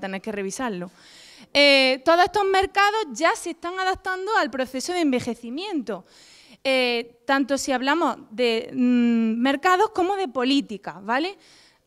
tener que revisarlo. Eh, todos estos mercados ya se están adaptando al proceso de envejecimiento, eh, tanto si hablamos de mm, mercados como de política, ¿vale?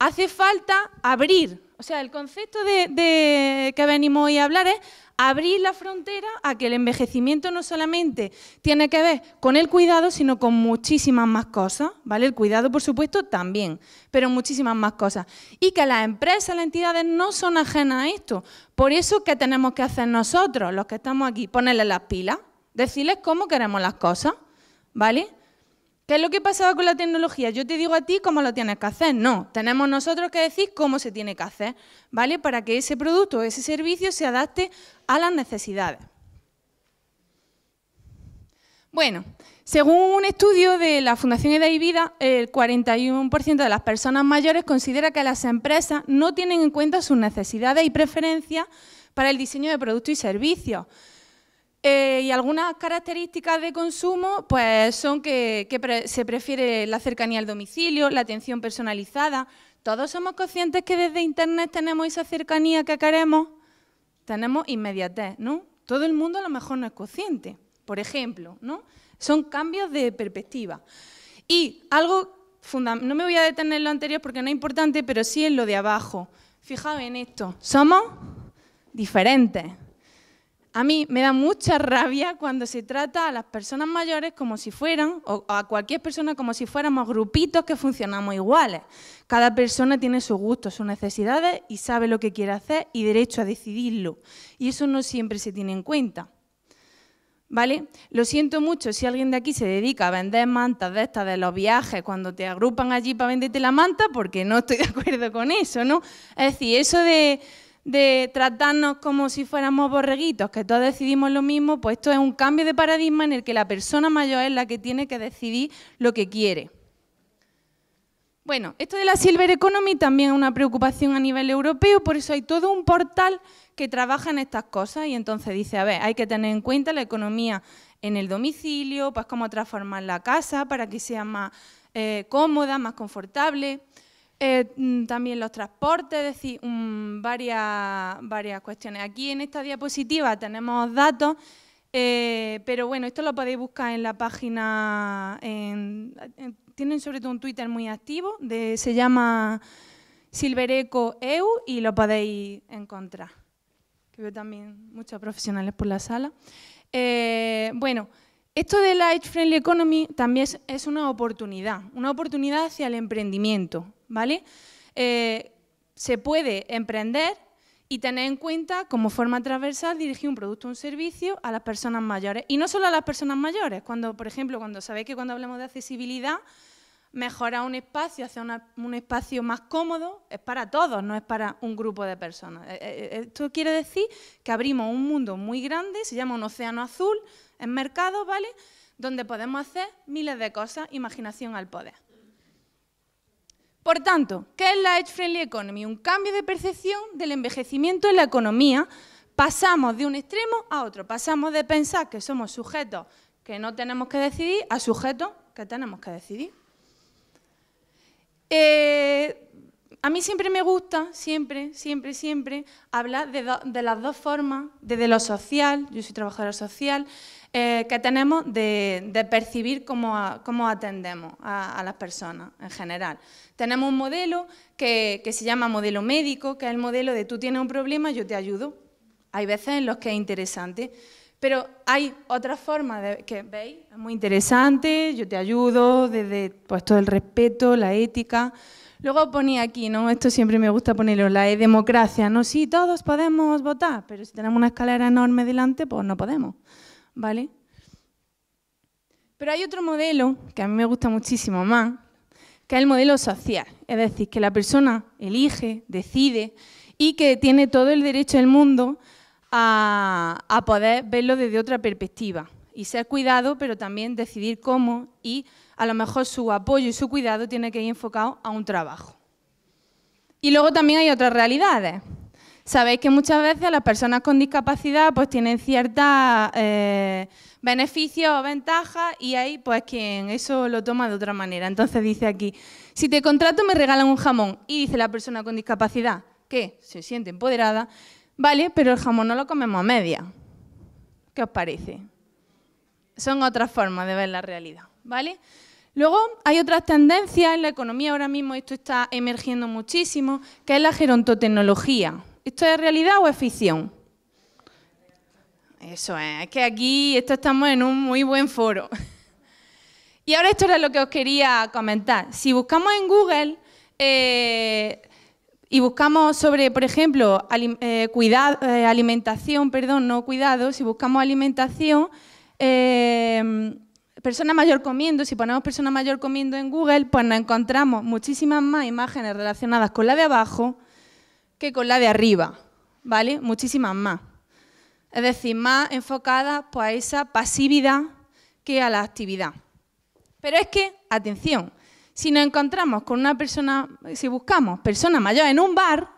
Hace falta abrir, o sea, el concepto de, que venimos hoy a hablar es abrir la frontera a que el envejecimiento no solamente tiene que ver con el cuidado, sino con muchísimas más cosas, ¿vale? El cuidado, por supuesto, también, pero muchísimas más cosas. Y que las empresas, las entidades no son ajenas a esto. Por eso, ¿qué tenemos que hacer nosotros, los que estamos aquí? ponerle las pilas, decirles cómo queremos las cosas, ¿vale? ¿Qué es lo que pasado con la tecnología? Yo te digo a ti cómo lo tienes que hacer. No, tenemos nosotros que decir cómo se tiene que hacer, ¿vale? Para que ese producto o ese servicio se adapte a las necesidades. Bueno, según un estudio de la Fundación Edad y Vida, el 41% de las personas mayores considera que las empresas no tienen en cuenta sus necesidades y preferencias para el diseño de productos y servicios. Eh, y algunas características de consumo pues, son que, se prefiere la cercanía al domicilio, la atención personalizada. Todos somos conscientes que desde Internet tenemos esa cercanía que queremos. Tenemos inmediatez, ¿no? Todo el mundo a lo mejor no es consciente, por ejemplo, ¿no? Son cambios de perspectiva. Y algo fundamental, no me voy a detener en lo anterior porque no es importante, pero sí en lo de abajo. Fijaos en esto, somos diferentes a mí me da mucha rabia cuando se trata a las personas mayores como si fueran, o a cualquier persona como si fuéramos grupitos que funcionamos iguales. Cada persona tiene sus gustos, sus necesidades y sabe lo que quiere hacer y derecho a decidirlo. Y eso no siempre se tiene en cuenta. ¿Vale? Lo siento mucho si alguien de aquí se dedica a vender mantas de estas de los viajes cuando te agrupan allí para venderte la manta, porque no estoy de acuerdo con eso, ¿no? Es decir, eso de de tratarnos como si fuéramos borreguitos, que todos decidimos lo mismo, pues esto es un cambio de paradigma en el que la persona mayor es la que tiene que decidir lo que quiere. Bueno, esto de la Silver Economy también es una preocupación a nivel europeo, por eso hay todo un portal que trabaja en estas cosas y entonces dice, a ver, hay que tener en cuenta la economía en el domicilio, pues cómo transformar la casa para que sea más eh, cómoda, más confortable. Eh, mm, también los transportes, es decir, mm, varias, cuestiones. Aquí en esta diapositiva tenemos datos, eh, pero bueno, esto lo podéis buscar en la página, tienen sobre todo un Twitter muy activo, se llama silvereco.eu y lo podéis encontrar. Que veo también muchos profesionales por la sala. Eh, bueno, esto de la Age Friendly Economy también es una oportunidad, una oportunidad hacia el emprendimiento, ¿vale? Eh, se puede emprender y tener en cuenta, como forma transversal, dirigir un producto o un servicio a las personas mayores. Y no solo a las personas mayores, cuando, por ejemplo, cuando sabéis que cuando hablamos de accesibilidad, mejorar un espacio, hacer un espacio más cómodo, es para todos, no es para un grupo de personas. Eh, eh, esto quiere decir que abrimos un mundo muy grande, se llama un océano azul, en mercado, ¿vale? Donde podemos hacer miles de cosas, imaginación al poder. Por tanto, ¿qué es la Age Friendly Economy? Un cambio de percepción del envejecimiento en la economía. Pasamos de un extremo a otro, pasamos de pensar que somos sujetos que no tenemos que decidir a sujetos que tenemos que decidir. Eh, a mí siempre me gusta, siempre, siempre, siempre, hablar de, de las dos formas, desde lo social, yo soy trabajadora social, eh, que tenemos de, percibir cómo, atendemos a, las personas en general. Tenemos un modelo que, se llama modelo médico, que es el modelo de tú tienes un problema, yo te ayudo. Hay veces en los que es interesante. Pero hay otra forma de, que veis, es muy interesante, yo te ayudo, desde pues, todo el respeto, la ética. Luego ponía aquí, ¿no? Esto siempre me gusta ponerlo, la e democracia, ¿no? Sí, todos podemos votar, pero si tenemos una escalera enorme delante, pues no podemos. ¿vale? Pero hay otro modelo que a mí me gusta muchísimo más, que es el modelo social, es decir, que la persona elige, decide y que tiene todo el derecho del mundo a, a poder verlo desde otra perspectiva y ser cuidado, pero también decidir cómo y a lo mejor su apoyo y su cuidado tiene que ir enfocado a un trabajo. Y luego también hay otras realidades, Sabéis que muchas veces las personas con discapacidad pues tienen ciertos eh, beneficios o ventajas y ahí pues quien eso lo toma de otra manera. Entonces dice aquí, si te contrato me regalan un jamón y dice la persona con discapacidad que se siente empoderada, vale, pero el jamón no lo comemos a media. ¿Qué os parece? Son otras formas de ver la realidad, ¿vale? Luego hay otras tendencias en la economía ahora mismo, esto está emergiendo muchísimo, que es la gerontotecnología. ¿Esto es realidad o es ficción? Eso es, es que aquí estamos en un muy buen foro. Y ahora esto era lo que os quería comentar. Si buscamos en Google eh, y buscamos sobre, por ejemplo, eh, cuidado, eh, alimentación, perdón, no cuidado, si buscamos alimentación, persona mayor comiendo, si ponemos persona mayor comiendo en Google, pues nos encontramos muchísimas más imágenes relacionadas con la de abajo que con la de arriba, ¿vale? Muchísimas más. Es decir, más enfocada pues, a esa pasividad que a la actividad. Pero es que, atención, si nos encontramos con una persona, si buscamos persona mayor en un bar,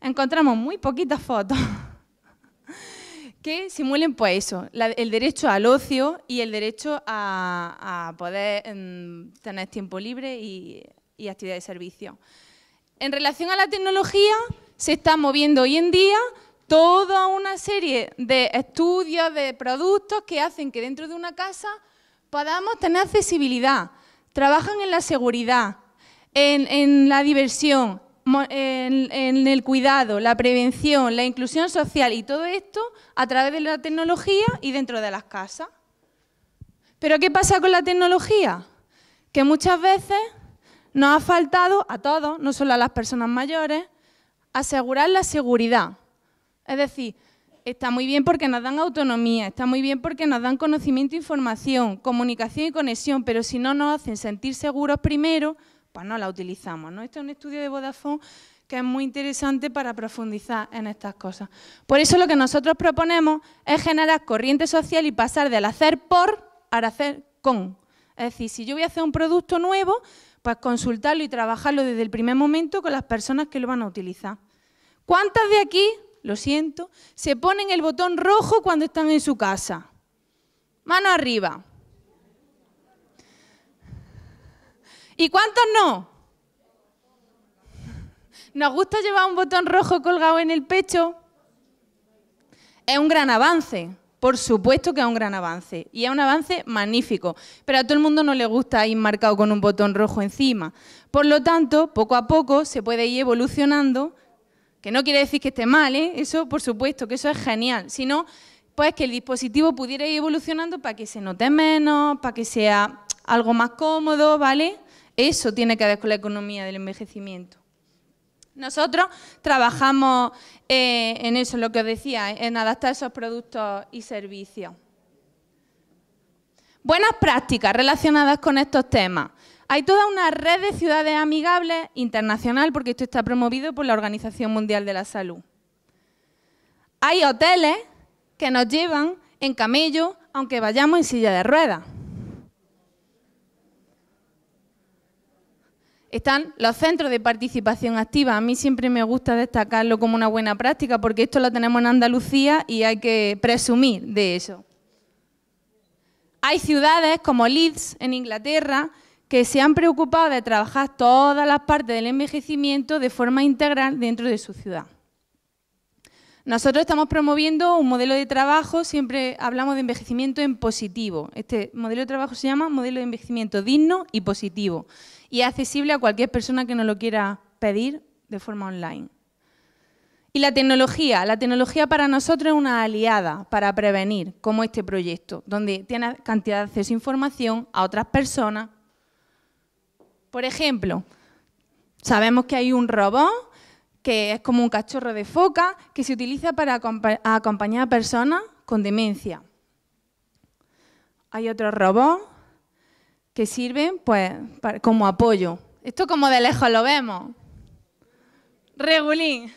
encontramos muy poquitas fotos que simulen pues eso, el derecho al ocio y el derecho a, poder mm, tener tiempo libre y actividad de servicio en relación a la tecnología, se está moviendo hoy en día toda una serie de estudios, de productos que hacen que dentro de una casa podamos tener accesibilidad. Trabajan en la seguridad, en, la diversión, en, el cuidado, la prevención, la inclusión social y todo esto a través de la tecnología y dentro de las casas. ¿Pero qué pasa con la tecnología? Que muchas veces nos ha faltado a todos, no solo a las personas mayores, asegurar la seguridad. Es decir, está muy bien porque nos dan autonomía, está muy bien porque nos dan conocimiento, e información, comunicación y conexión, pero si no nos hacen sentir seguros primero, pues no la utilizamos. ¿no? Este es un estudio de Vodafone que es muy interesante para profundizar en estas cosas. Por eso lo que nosotros proponemos es generar corriente social y pasar del hacer por al hacer con. Es decir, si yo voy a hacer un producto nuevo, pues consultarlo y trabajarlo desde el primer momento con las personas que lo van a utilizar. ¿Cuántas de aquí, lo siento, se ponen el botón rojo cuando están en su casa? Mano arriba. ¿Y cuántos no? ¿Nos gusta llevar un botón rojo colgado en el pecho? Es un gran avance. Por supuesto que es un gran avance y es un avance magnífico, pero a todo el mundo no le gusta ir marcado con un botón rojo encima. Por lo tanto, poco a poco se puede ir evolucionando, que no quiere decir que esté mal, ¿eh? eso por supuesto, que eso es genial, sino pues que el dispositivo pudiera ir evolucionando para que se note menos, para que sea algo más cómodo, ¿vale? Eso tiene que ver con la economía del envejecimiento. Nosotros trabajamos eh, en eso, lo que os decía, en adaptar esos productos y servicios. Buenas prácticas relacionadas con estos temas. Hay toda una red de ciudades amigables internacional, porque esto está promovido por la Organización Mundial de la Salud. Hay hoteles que nos llevan en camello, aunque vayamos en silla de ruedas. están los centros de participación activa. A mí siempre me gusta destacarlo como una buena práctica porque esto lo tenemos en Andalucía y hay que presumir de eso. Hay ciudades como Leeds en Inglaterra que se han preocupado de trabajar todas las partes del envejecimiento de forma integral dentro de su ciudad. Nosotros estamos promoviendo un modelo de trabajo, siempre hablamos de envejecimiento en positivo. Este modelo de trabajo se llama modelo de envejecimiento digno y positivo y es accesible a cualquier persona que no lo quiera pedir de forma online. Y la tecnología. La tecnología para nosotros es una aliada para prevenir, como este proyecto, donde tiene cantidad de acceso a información a otras personas. Por ejemplo, sabemos que hay un robot que es como un cachorro de foca que se utiliza para acompañar a personas con demencia. Hay otro robot que sirven pues como apoyo. Esto como de lejos lo vemos. Regulín.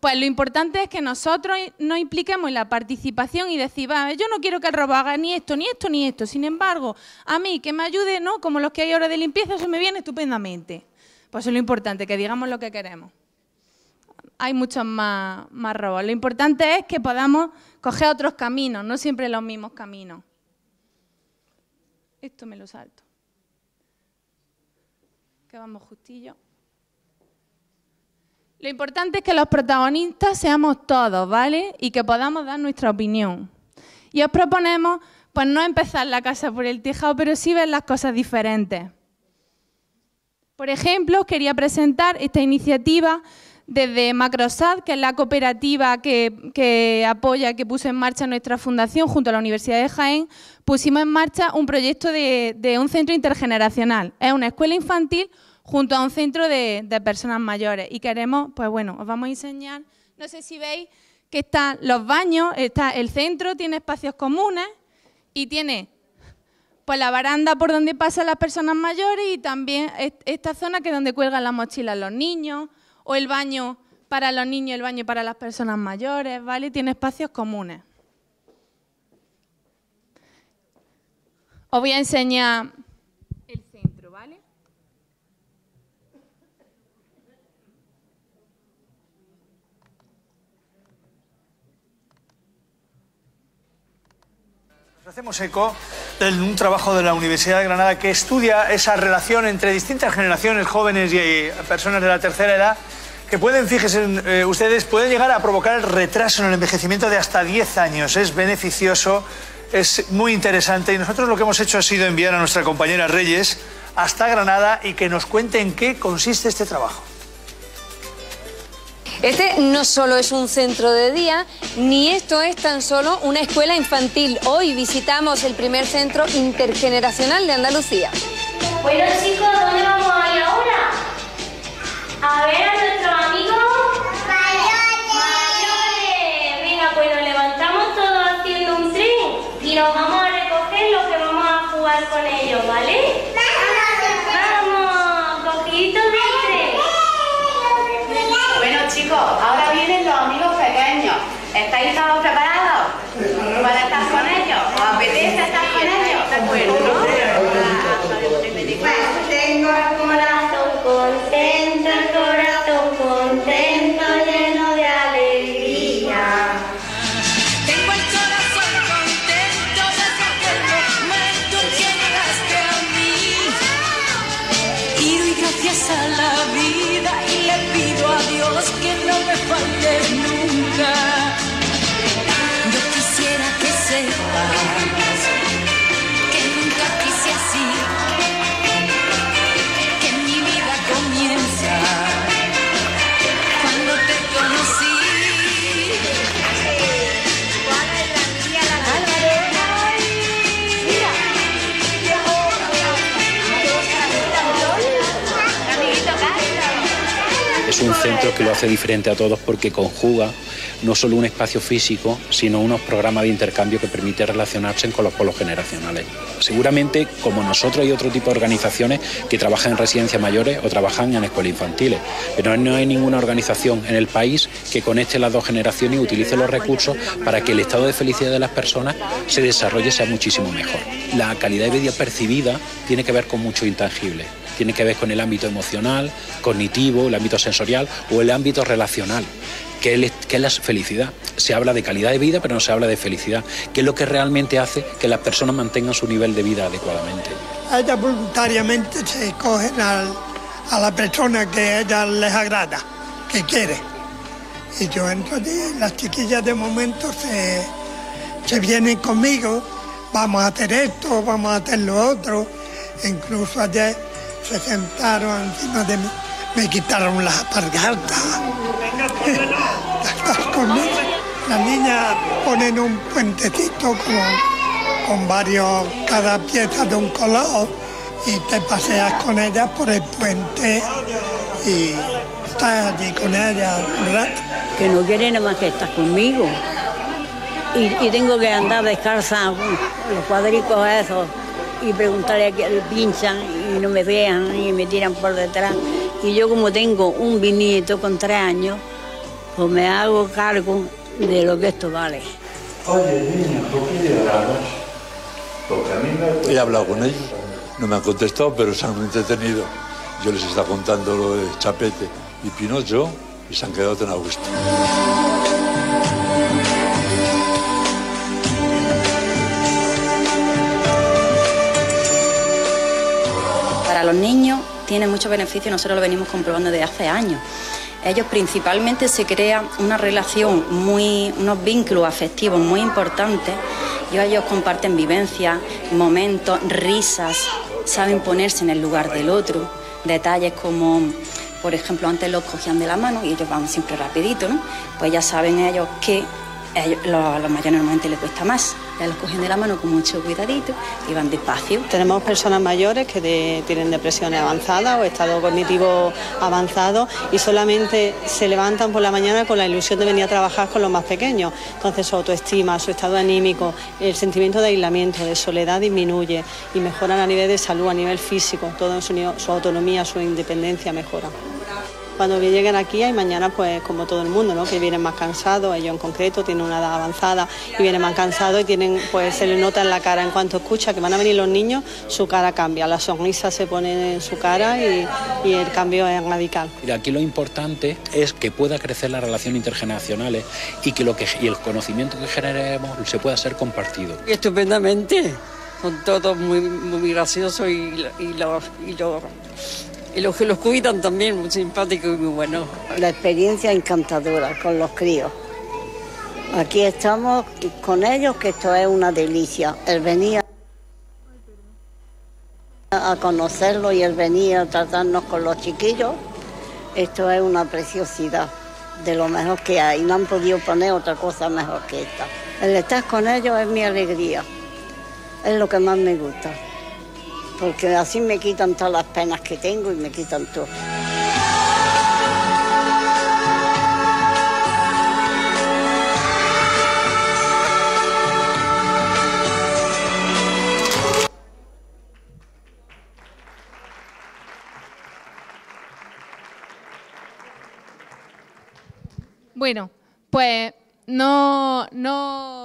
Pues lo importante es que nosotros nos impliquemos en la participación y decir, yo no quiero que el robo haga ni esto, ni esto, ni esto. Sin embargo, a mí que me ayude, ¿no? Como los que hay ahora de limpieza, eso me viene estupendamente. Pues es lo importante, que digamos lo que queremos. Hay muchos más, robos. Lo importante es que podamos coger otros caminos, no siempre los mismos caminos. Esto me lo salto. Que vamos justillo. Lo importante es que los protagonistas seamos todos, ¿vale? Y que podamos dar nuestra opinión. Y os proponemos, pues no empezar la casa por el tejado, pero sí ver las cosas diferentes. Por ejemplo, quería presentar esta iniciativa desde Macrosad, que es la cooperativa que, apoya, que puso en marcha nuestra fundación junto a la Universidad de Jaén, pusimos en marcha un proyecto de, un centro intergeneracional. Es una escuela infantil junto a un centro de, personas mayores. Y queremos, pues bueno, os vamos a enseñar, no sé si veis que están los baños, está el centro, tiene espacios comunes y tiene pues la baranda por donde pasan las personas mayores y también esta zona que es donde cuelgan las mochilas los niños o el baño para los niños, el baño para las personas mayores, ¿vale? Tiene espacios comunes. Os voy a enseñar el centro, ¿vale? Nos hacemos eco de un trabajo de la Universidad de Granada que estudia esa relación entre distintas generaciones, jóvenes y eh, personas de la tercera edad, que pueden, fíjense eh, ustedes, pueden llegar a provocar el retraso en el envejecimiento de hasta 10 años. Es beneficioso es muy interesante y nosotros lo que hemos hecho ha sido enviar a nuestra compañera Reyes hasta Granada y que nos cuente en qué consiste este trabajo. Este no solo es un centro de día, ni esto es tan solo una escuela infantil. Hoy visitamos el primer centro intergeneracional de Andalucía. Bueno chicos, ¿dónde vamos a ahora? A ver, estamos preparados para estar con ellos. ¿Os apetece estar con ellos? De acuerdo, ¿no? Pues tengo el corazón contento, el corazón contento, lleno de alegría. Tengo el corazón contento desde aquel momento que llegaste a mí. Y gracias a la centro que lo hace diferente a todos porque conjuga no solo un espacio físico, sino unos programas de intercambio que permite relacionarse con los polos generacionales. Seguramente, como nosotros, hay otro tipo de organizaciones que trabajan en residencias mayores o trabajan en escuelas infantiles, pero no hay ninguna organización en el país que conecte las dos generaciones y utilice los recursos para que el estado de felicidad de las personas se desarrolle sea muchísimo mejor. La calidad de vida percibida tiene que ver con mucho intangible tiene que ver con el ámbito emocional, cognitivo, el ámbito sensorial o el ámbito relacional. Que es, la felicidad. Se habla de calidad de vida, pero no se habla de felicidad, que es lo que realmente hace que las personas mantengan su nivel de vida adecuadamente. Ellas voluntariamente se escogen a la persona que a ellas les agrada, que quiere. Y yo entro entonces, las chiquillas de momento se, se vienen conmigo, vamos a hacer esto, vamos a hacer lo otro. Incluso ayer se sentaron encima de mí, me quitaron las apargatas. la conmigo. La niñas ponen un puentecito con, con varios, cada pieza de un color y te paseas con ella por el puente y estás allí con ella, Que no quiere nada más que estás conmigo. Y, tengo que andar descalza los cuadricos esos y preguntarle a quién pinchan y no me vean y me tiran por detrás. Y yo como tengo un vinito con tres años, pues me hago cargo de lo que esto vale. He hablado con ellos, no me han contestado, pero se han entretenido. Yo les está contando lo de Chapete y Pinocho y se han quedado tan a gusto. los niños tienen mucho beneficio, nosotros lo venimos comprobando desde hace años. Ellos principalmente se crean una relación muy, unos vínculos afectivos muy importantes. Y ellos comparten vivencias, momentos, risas, saben ponerse en el lugar del otro. Detalles como, por ejemplo, antes los cogían de la mano y ellos van siempre rapidito, Pues ya saben ellos que a los, mayores normalmente les cuesta más. los cogen de la mano con mucho cuidadito y van despacio. Tenemos personas mayores que tienen depresiones avanzadas o estado cognitivo avanzado y solamente se levantan por la mañana con la ilusión de venir a trabajar con los más pequeños. Entonces su autoestima, su estado anímico, el sentimiento de aislamiento, de soledad disminuye y mejoran a nivel de salud, a nivel físico. Todo su, su autonomía, su independencia mejora cuando lleguen aquí hay mañana pues como todo el mundo, ¿no? Que vienen más cansados, ellos en concreto tienen una edad avanzada y vienen más cansados y tienen pues se les nota en la cara en cuanto escucha que van a venir los niños, su cara cambia, la sonrisa se pone en su cara y, el cambio es radical. y aquí lo importante es que pueda crecer la relación intergeneracionales ¿eh? y que el conocimiento que generemos se pueda ser compartido. Estupendamente. Son todos muy, muy graciosos y, los y los que los cuidan también, muy simpáticos y muy buenos. La experiencia encantadora con los críos. Aquí estamos con ellos, que esto es una delicia. Él venía a conocerlos y él venía a tratarnos con los chiquillos. Esto es una preciosidad de lo mejor que hay. No han podido poner otra cosa mejor que esta. El estar con ellos es mi alegría. Es lo que más me gusta porque así me quitan todas las penas que tengo y me quitan todo. Bueno, pues no, no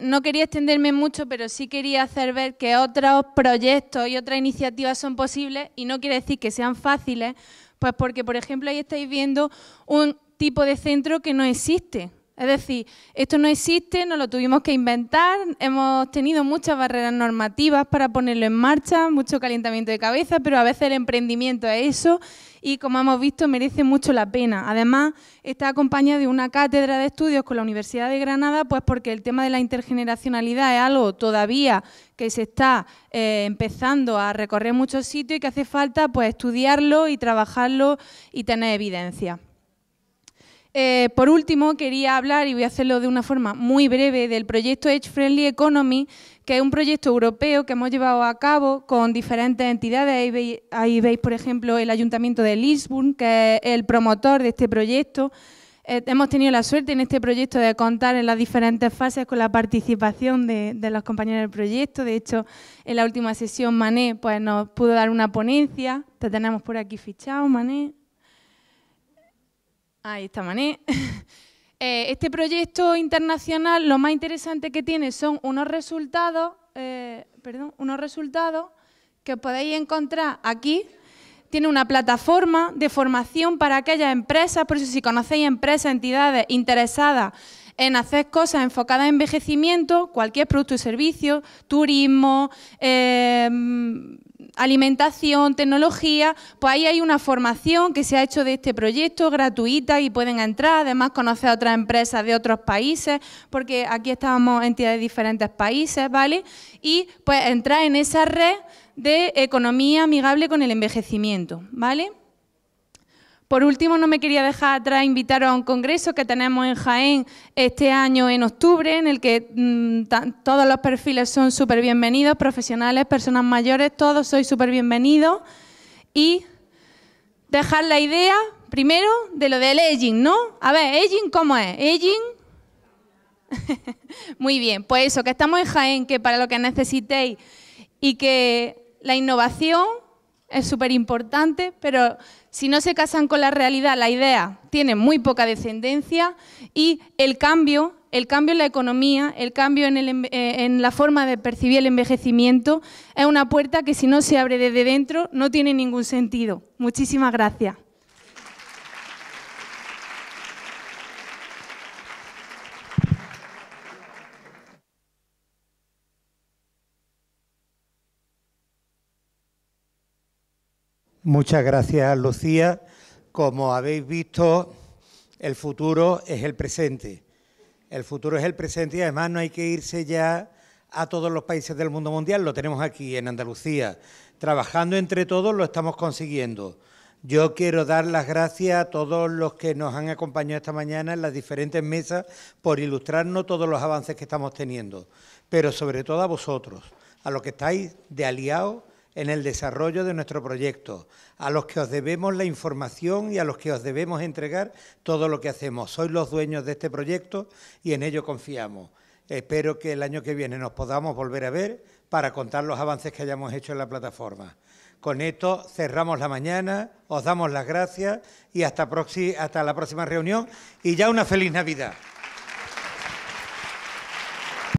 no quería extenderme mucho, pero sí quería hacer ver que otros proyectos y otras iniciativas son posibles y no quiere decir que sean fáciles, pues porque, por ejemplo, ahí estáis viendo un tipo de centro que no existe, es decir, esto no existe, no lo tuvimos que inventar, hemos tenido muchas barreras normativas para ponerlo en marcha, mucho calentamiento de cabeza, pero a veces el emprendimiento es eso y como hemos visto merece mucho la pena. Además, está acompañado de una cátedra de estudios con la Universidad de Granada, pues porque el tema de la intergeneracionalidad es algo todavía que se está eh, empezando a recorrer muchos sitios y que hace falta pues estudiarlo y trabajarlo y tener evidencia. Eh, por último, quería hablar, y voy a hacerlo de una forma muy breve, del proyecto Edge Friendly Economy, que es un proyecto europeo que hemos llevado a cabo con diferentes entidades. Ahí veis, por ejemplo, el Ayuntamiento de Lisbon, que es el promotor de este proyecto. Eh, hemos tenido la suerte en este proyecto de contar en las diferentes fases con la participación de, de los compañeros del proyecto. De hecho, en la última sesión Mané pues, nos pudo dar una ponencia. Te tenemos por aquí fichado, Mané. Ahí está Mané. Eh, este proyecto internacional lo más interesante que tiene son unos resultados, eh, perdón, unos resultados que podéis encontrar aquí. Tiene una plataforma de formación para aquellas empresas, por eso si conocéis empresas, entidades interesadas en hacer cosas enfocadas en envejecimiento, cualquier producto y servicio, turismo, eh, alimentación, tecnología, pues ahí hay una formación que se ha hecho de este proyecto gratuita y pueden entrar, además conocer a otras empresas de otros países, porque aquí estábamos entidades de diferentes países, ¿vale? Y pues entrar en esa red de economía amigable con el envejecimiento, ¿vale? Por último, no me quería dejar atrás invitaros a un congreso que tenemos en Jaén este año en octubre, en el que mm, todos los perfiles son súper bienvenidos, profesionales, personas mayores, todos sois súper bienvenidos. Y dejar la idea, primero, de lo del aging, ¿no? A ver, aging, ¿cómo es? Aging Muy bien, pues eso, que estamos en Jaén, que para lo que necesitéis y que la innovación es súper importante, pero si no se casan con la realidad, la idea tiene muy poca descendencia y el cambio, el cambio en la economía, el cambio en, eh, en, la forma de percibir el envejecimiento, es una puerta que si no se abre desde dentro no tiene ningún sentido. Muchísimas gracias. Muchas gracias, Lucía. Como habéis visto, el futuro es el presente. El futuro es el presente y además no hay que irse ya a todos los países del mundo mundial, lo tenemos aquí en Andalucía. Trabajando entre todos lo estamos consiguiendo. Yo quiero dar las gracias a todos los que nos han acompañado esta mañana en las diferentes mesas por ilustrarnos todos los avances que estamos teniendo, pero sobre todo a vosotros, a los que estáis de aliados en el desarrollo de nuestro proyecto, a los que os debemos la información y a los que os debemos entregar todo lo que hacemos. Sois los dueños de este proyecto y en ello confiamos. Espero que el año que viene nos podamos volver a ver para contar los avances que hayamos hecho en la plataforma. Con esto cerramos la mañana, os damos las gracias y hasta, hasta la próxima reunión y ya una feliz Navidad.